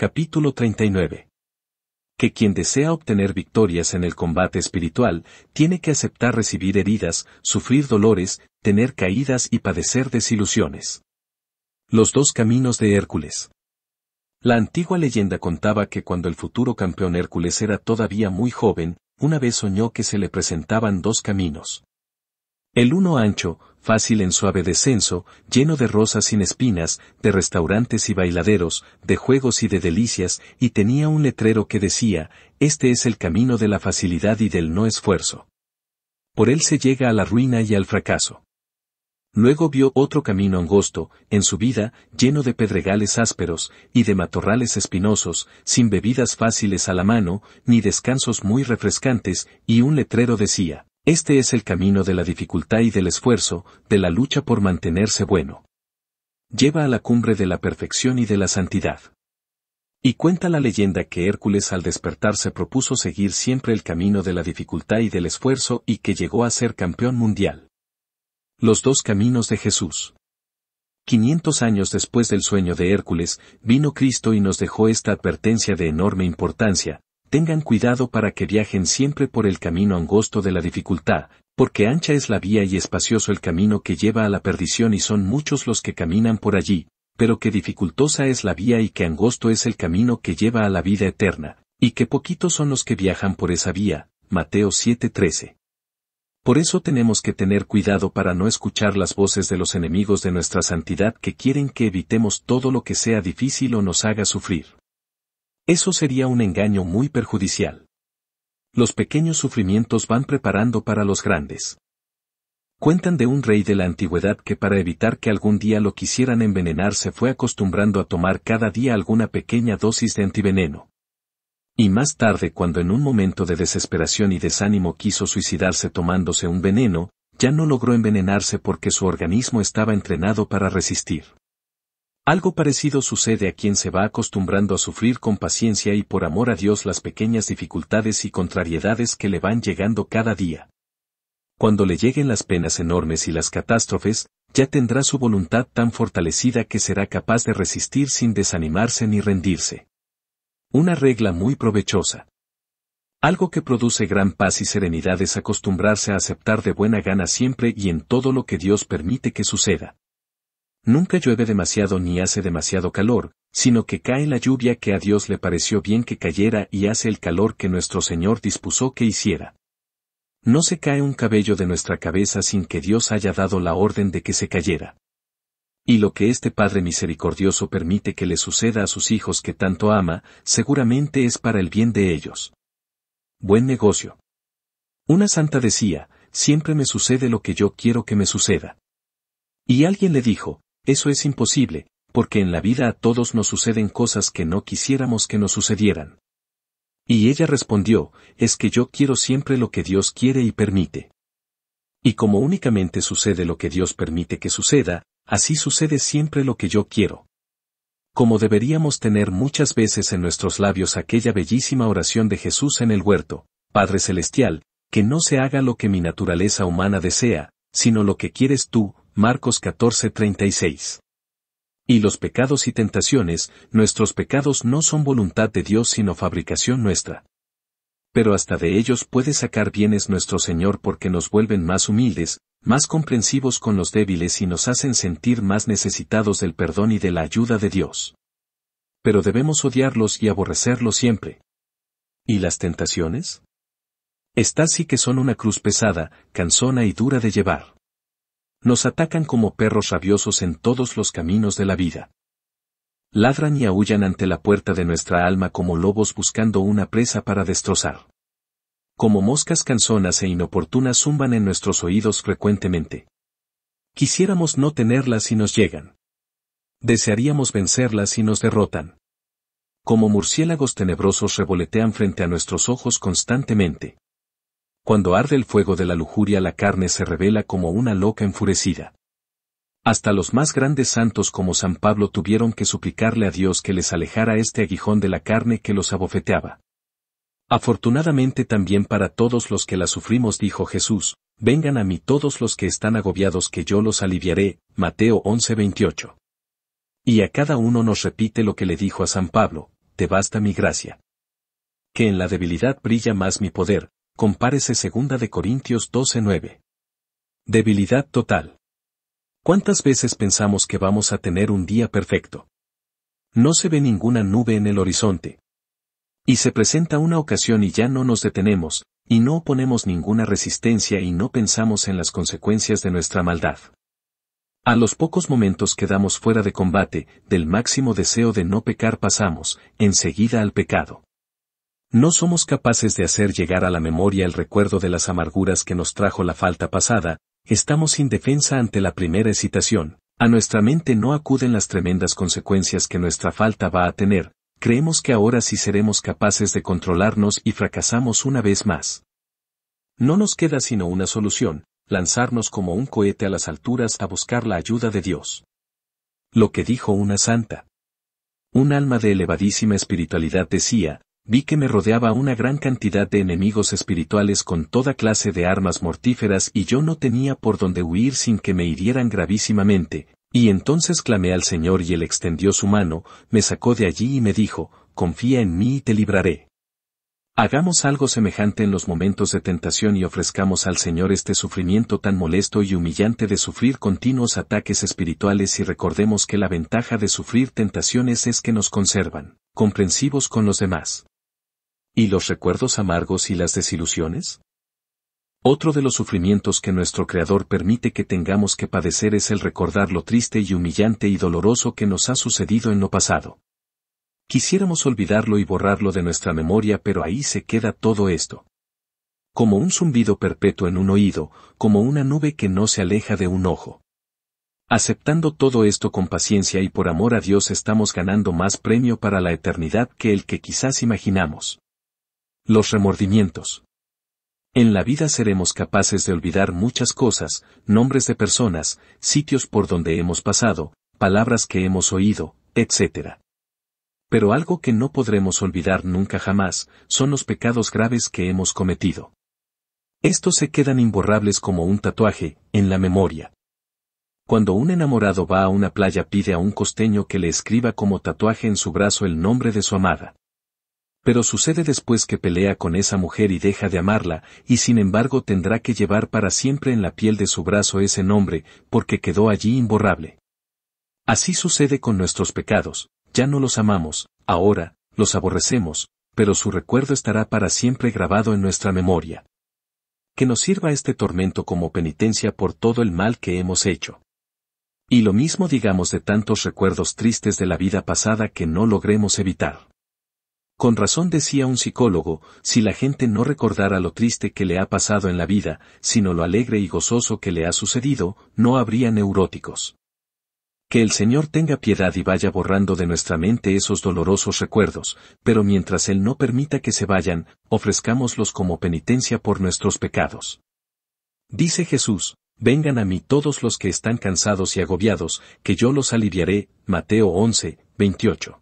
Capítulo 39. Que quien desea obtener victorias en el combate espiritual, tiene que aceptar recibir heridas, sufrir dolores, tener caídas y padecer desilusiones. Los dos caminos de Hércules. La antigua leyenda contaba que cuando el futuro campeón Hércules era todavía muy joven, una vez soñó que se le presentaban dos caminos. El uno ancho, fácil en suave descenso, lleno de rosas sin espinas, de restaurantes y bailaderos, de juegos y de delicias, y tenía un letrero que decía, este es el camino de la facilidad y del no esfuerzo. Por él se llega a la ruina y al fracaso. Luego vio otro camino angosto, en su vida, lleno de pedregales ásperos, y de matorrales espinosos, sin bebidas fáciles a la mano, ni descansos muy refrescantes, y un letrero decía, este es el camino de la dificultad y del esfuerzo, de la lucha por mantenerse bueno. Lleva a la cumbre de la perfección y de la santidad. Y cuenta la leyenda que Hércules al despertarse propuso seguir siempre el camino de la dificultad y del esfuerzo y que llegó a ser campeón mundial. Los dos caminos de Jesús. 500 años después del sueño de Hércules, vino Cristo y nos dejó esta advertencia de enorme importancia, tengan cuidado para que viajen siempre por el camino angosto de la dificultad, porque ancha es la vía y espacioso el camino que lleva a la perdición y son muchos los que caminan por allí, pero que dificultosa es la vía y que angosto es el camino que lleva a la vida eterna, y que poquitos son los que viajan por esa vía. Mateo 7:13. Por eso tenemos que tener cuidado para no escuchar las voces de los enemigos de nuestra santidad que quieren que evitemos todo lo que sea difícil o nos haga sufrir. Eso sería un engaño muy perjudicial. Los pequeños sufrimientos van preparando para los grandes. Cuentan de un rey de la antigüedad que para evitar que algún día lo quisieran envenenarse fue acostumbrando a tomar cada día alguna pequeña dosis de antiveneno. Y más tarde cuando en un momento de desesperación y desánimo quiso suicidarse tomándose un veneno, ya no logró envenenarse porque su organismo estaba entrenado para resistir. Algo parecido sucede a quien se va acostumbrando a sufrir con paciencia y por amor a Dios las pequeñas dificultades y contrariedades que le van llegando cada día. Cuando le lleguen las penas enormes y las catástrofes, ya tendrá su voluntad tan fortalecida que será capaz de resistir sin desanimarse ni rendirse. Una regla muy provechosa. Algo que produce gran paz y serenidad es acostumbrarse a aceptar de buena gana siempre y en todo lo que Dios permite que suceda. Nunca llueve demasiado ni hace demasiado calor, sino que cae la lluvia que a Dios le pareció bien que cayera y hace el calor que nuestro Señor dispuso que hiciera. No se cae un cabello de nuestra cabeza sin que Dios haya dado la orden de que se cayera. Y lo que este Padre misericordioso permite que le suceda a sus hijos que tanto ama, seguramente es para el bien de ellos. Buen negocio. Una santa decía, siempre me sucede lo que yo quiero que me suceda. Y alguien le dijo, eso es imposible, porque en la vida a todos nos suceden cosas que no quisiéramos que nos sucedieran. Y ella respondió, es que yo quiero siempre lo que Dios quiere y permite. Y como únicamente sucede lo que Dios permite que suceda, así sucede siempre lo que yo quiero. Como deberíamos tener muchas veces en nuestros labios aquella bellísima oración de Jesús en el huerto, Padre Celestial, que no se haga lo que mi naturaleza humana desea, sino lo que quieres tú, Marcos 14:36. Y los pecados y tentaciones, nuestros pecados no son voluntad de Dios sino fabricación nuestra. Pero hasta de ellos puede sacar bienes nuestro Señor porque nos vuelven más humildes, más comprensivos con los débiles y nos hacen sentir más necesitados del perdón y de la ayuda de Dios. Pero debemos odiarlos y aborrecerlos siempre. ¿Y las tentaciones? Estas sí que son una cruz pesada, cansona y dura de llevar. Nos atacan como perros rabiosos en todos los caminos de la vida. Ladran y aullan ante la puerta de nuestra alma como lobos buscando una presa para destrozar. Como moscas cansonas e inoportunas zumban en nuestros oídos frecuentemente. Quisiéramos no tenerlas y nos llegan. Desearíamos vencerlas y nos derrotan. Como murciélagos tenebrosos revolotean frente a nuestros ojos constantemente cuando arde el fuego de la lujuria la carne se revela como una loca enfurecida. Hasta los más grandes santos como San Pablo tuvieron que suplicarle a Dios que les alejara este aguijón de la carne que los abofeteaba. Afortunadamente también para todos los que la sufrimos dijo Jesús, vengan a mí todos los que están agobiados que yo los aliviaré, Mateo 11:28. Y a cada uno nos repite lo que le dijo a San Pablo, te basta mi gracia. Que en la debilidad brilla más mi poder, compárese 2 de Corintios 12:9. Debilidad total. ¿Cuántas veces pensamos que vamos a tener un día perfecto? No se ve ninguna nube en el horizonte. Y se presenta una ocasión y ya no nos detenemos, y no oponemos ninguna resistencia y no pensamos en las consecuencias de nuestra maldad. A los pocos momentos quedamos fuera de combate, del máximo deseo de no pecar pasamos, enseguida al pecado. No somos capaces de hacer llegar a la memoria el recuerdo de las amarguras que nos trajo la falta pasada, estamos indefensa ante la primera excitación, a nuestra mente no acuden las tremendas consecuencias que nuestra falta va a tener, creemos que ahora sí seremos capaces de controlarnos y fracasamos una vez más. No nos queda sino una solución, lanzarnos como un cohete a las alturas a buscar la ayuda de Dios. Lo que dijo una santa. Un alma de elevadísima espiritualidad decía, vi que me rodeaba una gran cantidad de enemigos espirituales con toda clase de armas mortíferas y yo no tenía por dónde huir sin que me hirieran gravísimamente, y entonces clamé al Señor y Él extendió su mano, me sacó de allí y me dijo, confía en mí y te libraré. Hagamos algo semejante en los momentos de tentación y ofrezcamos al Señor este sufrimiento tan molesto y humillante de sufrir continuos ataques espirituales y recordemos que la ventaja de sufrir tentaciones es que nos conservan, comprensivos con los demás. ¿Y los recuerdos amargos y las desilusiones? Otro de los sufrimientos que nuestro Creador permite que tengamos que padecer es el recordar lo triste y humillante y doloroso que nos ha sucedido en lo pasado. Quisiéramos olvidarlo y borrarlo de nuestra memoria, pero ahí se queda todo esto. Como un zumbido perpetuo en un oído, como una nube que no se aleja de un ojo. Aceptando todo esto con paciencia y por amor a Dios estamos ganando más premio para la eternidad que el que quizás imaginamos. Los remordimientos. En la vida seremos capaces de olvidar muchas cosas, nombres de personas, sitios por donde hemos pasado, palabras que hemos oído, etc. Pero algo que no podremos olvidar nunca jamás, son los pecados graves que hemos cometido. Estos se quedan imborrables como un tatuaje, en la memoria. Cuando un enamorado va a una playa pide a un costeño que le escriba como tatuaje en su brazo el nombre de su amada pero sucede después que pelea con esa mujer y deja de amarla, y sin embargo tendrá que llevar para siempre en la piel de su brazo ese nombre, porque quedó allí imborrable. Así sucede con nuestros pecados, ya no los amamos, ahora, los aborrecemos, pero su recuerdo estará para siempre grabado en nuestra memoria. Que nos sirva este tormento como penitencia por todo el mal que hemos hecho. Y lo mismo digamos de tantos recuerdos tristes de la vida pasada que no logremos evitar. Con razón decía un psicólogo, si la gente no recordara lo triste que le ha pasado en la vida, sino lo alegre y gozoso que le ha sucedido, no habría neuróticos. Que el Señor tenga piedad y vaya borrando de nuestra mente esos dolorosos recuerdos, pero mientras Él no permita que se vayan, ofrezcámoslos como penitencia por nuestros pecados. Dice Jesús, Vengan a mí todos los que están cansados y agobiados, que yo los aliviaré. Mateo 11, 28.